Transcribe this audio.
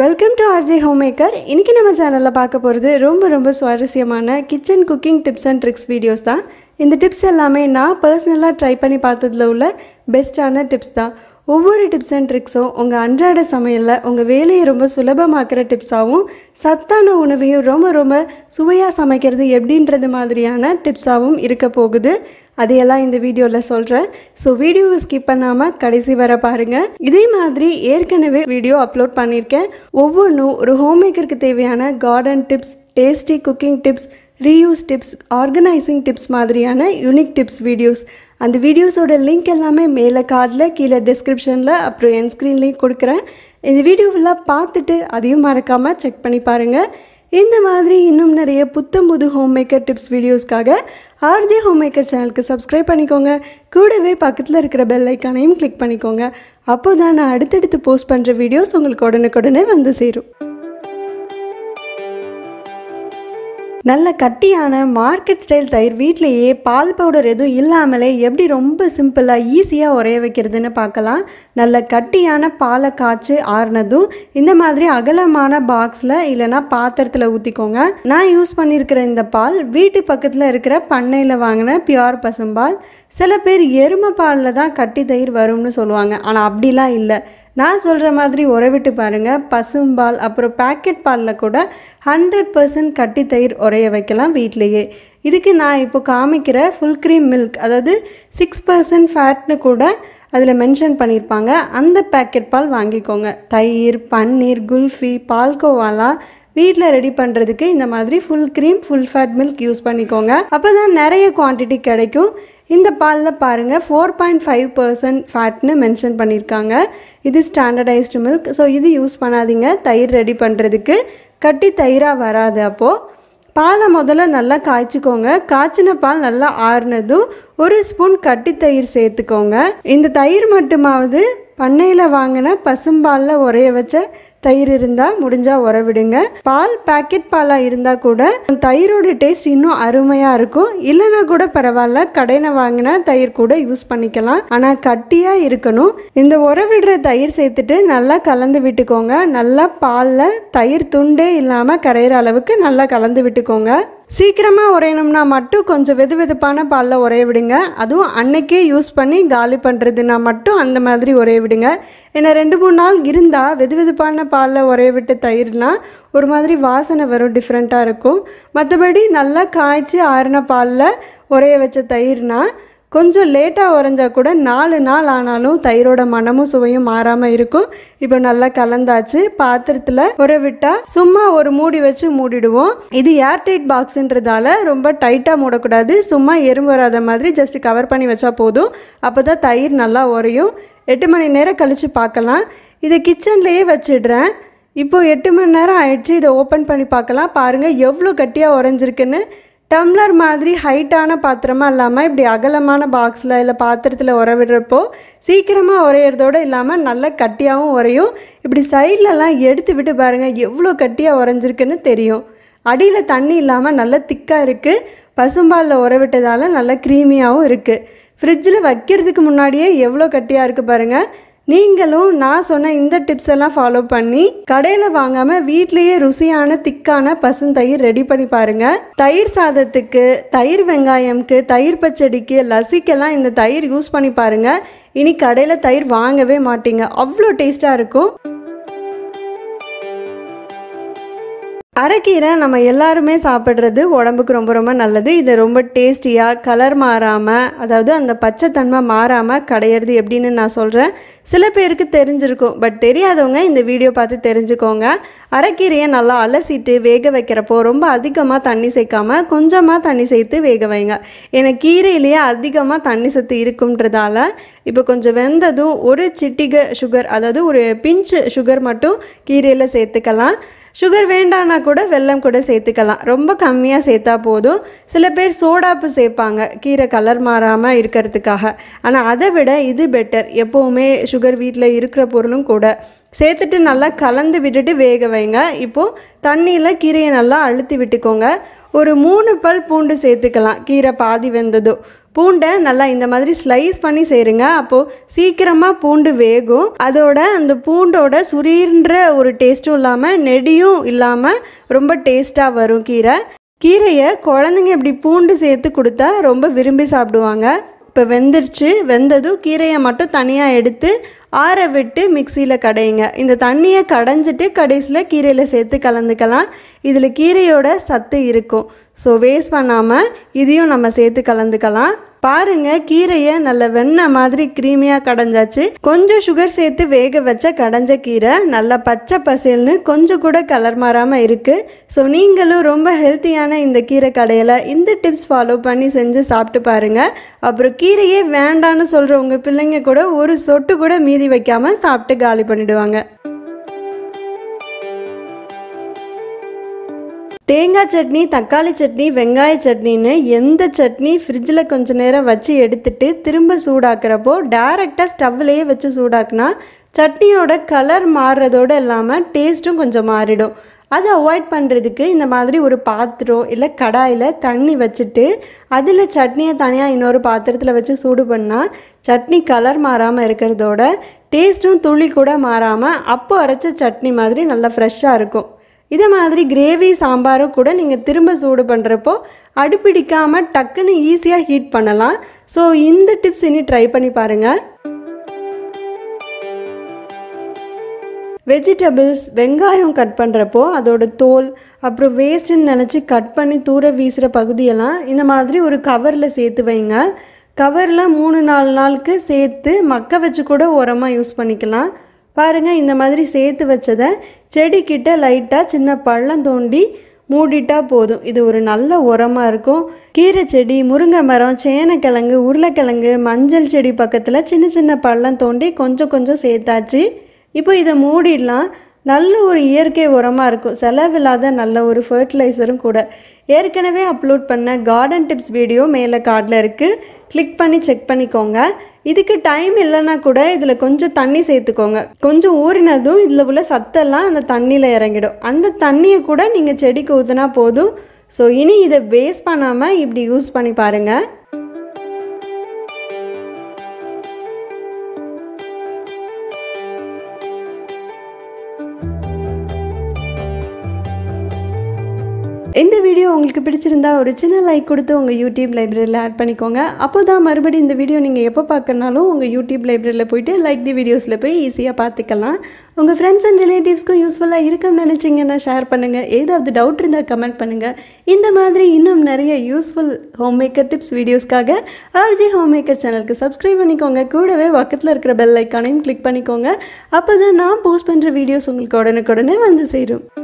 welcome to RG home maker இன்றைக்கி நம்ம சேனலில் பார்க்க போகிறது ரொம்ப ரொம்ப சுவாரஸ்யமான kitchen cooking tips and tricks videos தான் இந்த டிப்ஸ் எல்லாமே நான் பர்சனலாக ட்ரை பண்ணி பார்த்ததில் உள்ள பெஸ்ட்டான டிப்ஸ் தான் ஒவ்வொரு டிப்ஸ் அண்ட் ட்ரிக்ஸும் உங்கள் அன்றாட சமையலில் உங்கள் வேலையை ரொம்ப சுலபமாக்குற டிப்ஸாகவும் சத்தான உணவையும் ரொம்ப ரொம்ப சுவையாக சமைக்கிறது எப்படின்றது மாதிரியான டிப்ஸாகவும் இருக்க போகுது அதையெல்லாம் இந்த வீடியோவில் சொல்கிறேன் ஸோ வீடியோவை ஸ்கிப் பண்ணாமல் கடைசி வர பாருங்கள் இதே மாதிரி ஏற்கனவே வீடியோ அப்லோட் பண்ணியிருக்கேன் ஒவ்வொன்றும் ஒரு ஹோம்மேக்கருக்கு தேவையான garden tips tasty cooking tips reuse tips organizing tips மாதிரியான யூனிக் டிப்ஸ் வீடியோஸ் அந்த வீடியோஸோட லிங்க் எல்லாமே மேலே கார்டில் கீழே டிஸ்கிரிப்ஷனில் அப்புறம் என் ஸ்க்ரீன்லேயும் கொடுக்குறேன் இந்த வீடியோவெல்லாம் பார்த்துட்டு அதையும் மறக்காமல் செக் பண்ணி பாருங்கள் இந்த மாதிரி இன்னும் நிறைய புத்தம் புது ஹோம் மேக்கர் டிப்ஸ் வீடியோஸ்க்காக ஆர்ஜே ஹோம் மேக்கர் சேனலுக்கு சப்ஸ்கிரைப் பண்ணிக்கோங்க கூடவே பக்கத்தில் இருக்கிற பெல் ஐக்கானையும் கிளிக் பண்ணிக்கோங்க அப்போ தான் நான் அடுத்தடுத்து போஸ்ட் பண்ணுற வீடியோஸ் உங்களுக்கு உடனுக்குடனே வந்து சேரும் நல்ல கட்டியான மார்க்கெட் ஸ்டைல் தயிர் வீட்லேயே பால் பவுடர் எதுவும் இல்லாமலே எப்படி ரொம்ப சிம்பிளாக ஈஸியாக உரைய வைக்கிறதுன்னு பார்க்கலாம் நல்ல கட்டியான பாலை காய்ச்சி ஆறுனதும் இந்த மாதிரி அகலமான பாக்ஸில் இல்லைனா பாத்திரத்தில் ஊற்றிக்கோங்க நான் யூஸ் பண்ணியிருக்கிற இந்த பால் வீட்டு பக்கத்தில் இருக்கிற பண்ணையில் வாங்கின பியூர் பசும்பால் சில பேர் எருமை பாலில் தான் கட்டி தயிர் வரும்னு சொல்லுவாங்க ஆனால் அப்படிலாம் இல்லை நான் சொல்கிற மாதிரி உறவிட்டு பாருங்கள் பசும்பால் அப்புறம் பேக்கெட் பாலில் கூட ஹண்ட்ரட் பர்சன்ட் கட்டி தயிர் உரைய வைக்கலாம் வீட்லேயே இதுக்கு நான் இப்போ காமிக்கிற ஃபுல் க்ரீம் மில்க் அதாவது சிக்ஸ் பர்சன்ட் ஃபேட்னு கூட அதில் மென்ஷன் பண்ணியிருப்பாங்க அந்த பேக்கெட் பால் வாங்கிக்கோங்க தயிர் பன்னீர் குல்ஃபி பால்கோவாலாம் வீட்டில் ரெடி பண்ணுறதுக்கு இந்த மாதிரி full cream full fat milk use பண்ணிக்கோங்க அப்போ தான் நிறைய குவான்டிட்டி கிடைக்கும் இந்த பாலில் பாருங்கள் ஃபோர் பாயிண்ட் ஃபைவ் பர்சன்ட் ஃபேட்னு மென்ஷன் பண்ணியிருக்காங்க இது ஸ்டாண்டர்டைஸ்டு மில்க் ஸோ இது யூஸ் பண்ணாதீங்க தயிர் ரெடி பண்ணுறதுக்கு கட்டி தயிராக வராது அப்போது பாலை முதல்ல நல்லா காய்ச்சிக்கோங்க காய்ச்சின பால் நல்லா ஆறுனதும் ஒரு ஸ்பூன் கட்டி தயிர் சேர்த்துக்கோங்க இந்த தயிர் மட்டுமாவது பண்ணையில் வாங்கின பசும்பாலில் உரைய வச்ச தயிர் இருந்தால் முடிஞ்சால் உறவிடுங்க பால் பேக்கெட் பாலாக இருந்தால் கூட தயிரோட டேஸ்ட் இன்னும் அருமையாக இருக்கும் இல்லைனா கூட பரவாயில்ல கடையில் வாங்கினா தயிர் கூட யூஸ் பண்ணிக்கலாம் ஆனால் கட்டியாக இருக்கணும் இந்த உறவிடுற தயிர் சேர்த்துட்டு நல்லா கலந்து விட்டுக்கோங்க நல்லா பாலில் தயிர் துண்டே இல்லாமல் கரையிற அளவுக்கு நல்லா கலந்து விட்டுக்கோங்க சீக்கிரமாக உரையணும்னா மட்டும் கொஞ்சம் வெது வெதுப்பான பாலில் உறைய விடுங்க அதுவும் அன்னைக்கே யூஸ் பண்ணி காலி பண்ணுறதுனா மட்டும் அந்த மாதிரி உறைய விடுங்க ஏன்னா ரெண்டு மூணு நாள் இருந்தால் வெது வெதுப்பான பாலில் உரைய விட்டு தயிர்னா ஒரு மாதிரி வாசனை வரும் டிஃப்ரெண்ட்டாக இருக்கும் மற்றபடி நல்லா காய்ச்சி ஆறின பாலில் உரைய வச்ச தயிர்னால் கொஞ்சம் லேட்டாக உறைஞ்சால் கூட நாலு நாள் ஆனாலும் தயிரோட மனமும் சுவையும் மாறாமல் இருக்கும் இப்போ நல்லா கலந்தாச்சு பாத்திரத்தில் உர விட்டால் சும்மா ஒரு மூடி வச்சு மூடிடுவோம் இது ஏர் டைட் பாக்ஸுன்றதால ரொம்ப டைட்டாக மூடக்கூடாது சும்மா எறும்பு வராத மாதிரி ஜஸ்ட் கவர் பண்ணி வச்சா போதும் அப்போ தான் தயிர் நல்லா உறையும் எட்டு மணி நேரம் கழித்து பார்க்கலாம் இதை கிச்சன்லேயே வச்சிடுறேன் இப்போது எட்டு மணி நேரம் ஆயிடுச்சு இதை ஓப்பன் பண்ணி பார்க்கலாம் பாருங்கள் எவ்வளோ கட்டியாக உறைஞ்சிருக்குன்னு டம்ளர் மாதிரி ஹைட்டான பாத்திரமாக இல்லாமல் இப்படி அகலமான பாக்ஸில் இல்லை பாத்திரத்தில் விடுறப்போ சீக்கிரமாக உறையிறதோடு இல்லாமல் நல்லா கட்டியாகவும் உரையும் இப்படி சைட்லலாம் எடுத்து விட்டு பாருங்கள் எவ்வளோ கட்டியாக உறைஞ்சிருக்குன்னு தெரியும் அடியில் தண்ணி இல்லாமல் நல்லா திக்காக இருக்குது பசும்பாலில் உறவிட்டதால் நல்லா க்ரீமியாகவும் இருக்குது ஃப்ரிட்ஜில் வைக்கிறதுக்கு முன்னாடியே எவ்வளோ கட்டியாக இருக்குது பாருங்கள் நீங்களும் நான் சொன்ன இந்த டிப்ஸ் எல்லாம் ஃபாலோ பண்ணி கடையில் வாங்காமல் வீட்லேயே ருசியான திக்கான பசுந்தயிர் ரெடி பண்ணி பாருங்கள் தயிர் சாதத்துக்கு தயிர் வெங்காயம்க்கு தயிர் பச்சடிக்கு லசிக்கெல்லாம் இந்த தயிர் யூஸ் பண்ணி பாருங்கள் இனி கடையில் தயிர் வாங்கவே மாட்டீங்க அவ்வளோ டேஸ்ட்டாக இருக்கும் அரைக்கீரை நம்ம எல்லாருமே சாப்பிட்றது உடம்புக்கு ரொம்ப ரொம்ப நல்லது இது ரொம்ப டேஸ்டியாக கலர் மாறாமல் அதாவது அந்த பச்சைத்தன்மை மாறாமல் கிடையிறது எப்படின்னு நான் சொல்கிறேன் சில பேருக்கு தெரிஞ்சிருக்கும் பட் தெரியாதவங்க இந்த வீடியோ பார்த்து தெரிஞ்சுக்கோங்க அரைக்கீரையை நல்லா அலசிட்டு வேக வைக்கிறப்போ ரொம்ப அதிகமாக தண்ணி சேர்க்காமல் கொஞ்சமாக தண்ணி சேர்த்து வேக வைங்க ஏன்னா கீரையிலேயே அதிகமாக தண்ணி சத்து இருக்குன்றதால இப்போ கொஞ்சம் வெந்ததும் ஒரு சிட்டிகை சுகர் அதாவது ஒரு பிஞ்சு சுகர் மட்டும் கீரையில் சேர்த்துக்கலாம் சுகர் வேண்டானா கூட வெல்லம் கூட சேர்த்துக்கலாம் ரொம்ப கம்மியாக சேர்த்தா போதும் சில பேர் சோடாப்பு சேர்ப்பாங்க கீரை கலர் மாறாமல் இருக்கிறதுக்காக ஆனால் அதை விட இது பெட்டர் எப்போவுமே சுகர் வீட்டில் இருக்கிற பொருளும் கூட சேர்த்துட்டு நல்லா கலந்து விட்டுட்டு வேக வைங்க இப்போது தண்ணியில் கீரையை நல்லா அழுத்தி விட்டுக்கோங்க ஒரு மூணு பல் பூண்டு சேர்த்துக்கலாம் கீரை பாதி வெந்ததும் பூண்டை நல்லா இந்த மாதிரி ஸ்லைஸ் பண்ணி செய்கிறேங்க அப்போது சீக்கிரமாக பூண்டு வேகும் அதோட அந்த பூண்டோட சுரீன்ற ஒரு டேஸ்ட்டும் இல்லாமல் நெடியும் இல்லாமல் ரொம்ப டேஸ்ட்டாக வரும் கீரை கீரையை குழந்தைங்க இப்படி பூண்டு சேர்த்து கொடுத்தா ரொம்ப விரும்பி சாப்பிடுவாங்க இப்போ வெந்துருச்சு வெந்ததும் கீரையை மட்டும் தனியாக எடுத்து ஆற விட்டு மிக்சியில் கடையுங்க இந்த தண்ணியை கடைஞ்சிட்டு கடைசியில் கீரையில் சேர்த்து கலந்துக்கலாம் இதில் கீரையோட சத்து இருக்கும் ஸோ வேஸ்ட் பண்ணாமல் இதையும் நம்ம சேர்த்து கலந்துக்கலாம் பாருங்கள் கீரையை நல்ல வெண்ணெய் மாதிரி க்ரீமியாக கடைஞ்சாச்சு கொஞ்சம் சுகர் சேர்த்து வேக வச்ச கடைஞ்ச கீரை நல்லா பச்சை பசேல்னு கொஞ்சம் கூட கலர் மாறாமல் இருக்குது ஸோ நீங்களும் ரொம்ப ஹெல்த்தியான இந்த கீரை கடையில் இந்த டிப்ஸ் ஃபாலோ பண்ணி செஞ்சு சாப்பிட்டு பாருங்கள் அப்புறம் கீரையே வேண்டான்னு சொல்கிற உங்கள் பிள்ளைங்க கூட ஒரு சொட்டு கூட மீதி வைக்காமல் சாப்பிட்டு காலி பண்ணிவிடுவாங்க தேங்காய் சட்னி தக்காளி சட்னி வெங்காய சட்னின்னு எந்த சட்னி ஃப்ரிட்ஜில் கொஞ்சம் நேரம் வச்சு எடுத்துட்டு திரும்ப சூடாக்குறப்போ டேரெக்டாக ஸ்டவ்லேயே வச்சு சூடாக்குனா சட்னியோட கலர் மாறுறதோடு இல்லாமல் டேஸ்ட்டும் கொஞ்சம் மாறிடும் அதை அவாய்ட் பண்ணுறதுக்கு இந்த மாதிரி ஒரு பாத்திரம் இல்லை கடாயில் தண்ணி வச்சுட்டு அதில் சட்னியை தனியாக இன்னொரு பாத்திரத்தில் வச்சு சூடு பண்ணால் சட்னி கலர் மாறாமல் இருக்கிறதோட டேஸ்ட்டும் துளி கூட மாறாமல் அப்போ அரைச்ச சட்னி மாதிரி நல்லா ஃப்ரெஷ்ஷாக இருக்கும் இதே மாதிரி கிரேவி சாம்பாரும் கூட நீங்கள் திரும்ப சூடு பண்ணுறப்போ அடுப்பிடிக்காமல் டக்குன்னு ஈஸியாக ஹீட் பண்ணலாம் ஸோ இந்த டிப்ஸ் இனி ட்ரை பண்ணி பாருங்கள் வெஜிடபிள்ஸ் வெங்காயம் கட் பண்ணுறப்போ அதோட தோல் அப்புறம் வேஸ்ட்டுன்னு நினச்சி கட் பண்ணி தூர வீசுகிற பகுதியெல்லாம் இந்த மாதிரி ஒரு கவரில் சேர்த்து வைங்க கவரில் மூணு நாலு நாளுக்கு சேர்த்து மக்க வச்சு கூட உரமாக யூஸ் பண்ணிக்கலாம் பாருங்கள் இந்த மாதிரி சேர்த்து வச்சதை செடிக்கிட்ட லைட்டாக சின்ன பள்ளம் தோண்டி மூடிட்டா போதும் இது ஒரு நல்ல உரமாக இருக்கும் கீரை செடி முருங்கை மரம் சேனக்கிழங்கு உருளைக்கிழங்கு மஞ்சள் செடி பக்கத்தில் சின்ன சின்ன பள்ளம் தோண்டி கொஞ்சம் கொஞ்சம் சேர்த்தாச்சு இப்போ இதை மூடிடலாம் நல்ல ஒரு இயற்கை உரமாக இருக்கும் செலவில்லாத நல்ல ஒரு ஃபர்டிலைசரும் கூட ஏற்கனவே அப்லோட் பண்ண கார்டன் டிப்ஸ் வீடியோ மேலே கார்டில் இருக்குது கிளிக் பண்ணி செக் பண்ணிக்கோங்க இதுக்கு டைம் இல்லைன்னா கூட இதில் கொஞ்சம் தண்ணி சேர்த்துக்கோங்க கொஞ்சம் ஊறினதும் இதில் உள்ள சத்தெல்லாம் அந்த தண்ணியில் இறங்கிடும் அந்த தண்ணியை கூட நீங்கள் செடிக்கு ஊற்றுனா போதும் ஸோ இனி இதை வேஸ்ட் பண்ணாமல் இப்படி யூஸ் பண்ணி பாருங்கள் உங்களுக்கு பிடிச்சிருந்தா ஒரு சின்ன லைக் கொடுத்து உங்கள் யூடியூப் லைப்ரரியில் ஆட் பண்ணிக்கோங்க அப்போ தான் மறுபடியும் இந்த வீடியோ நீங்கள் எப்போ பார்க்கறனாலும் உங்கள் யூடியூப் லைப்ரரியில் போயிட்டு லைக் டி வீடியோஸில் போய் ஈஸியாக பார்த்துக்கலாம் உங்கள் ஃப்ரெண்ட்ஸ் அண்ட் ரிலேட்டிவ்ஸ்க்கும் யூஸ்ஃபுல்லாக இருக்கும்னு நினச்சிங்கன்னா ஷேர் பண்ணுங்கள் ஏதாவது டவுட் இருந்தால் கமெண்ட் பண்ணுங்கள் இந்த மாதிரி இன்னும் நிறைய யூஸ்ஃபுல் ஹோம் மேக்கர் டிப்ஸ் வீடியோஸ்க்காக ஆர்ஜி ஹோம் மேக்கர் சேனலுக்கு சப்ஸ்கிரைப் பண்ணிக்கோங்க கூடவே பக்கத்தில் இருக்கிற பெல் ஐக்கானையும் கிளிக் பண்ணிக்கோங்க அப்போ தான் நான் போஸ்ட் பண்ணுற வீடியோஸ் உங்களுக்கு உடனுக்குடனே வந்து சேரும்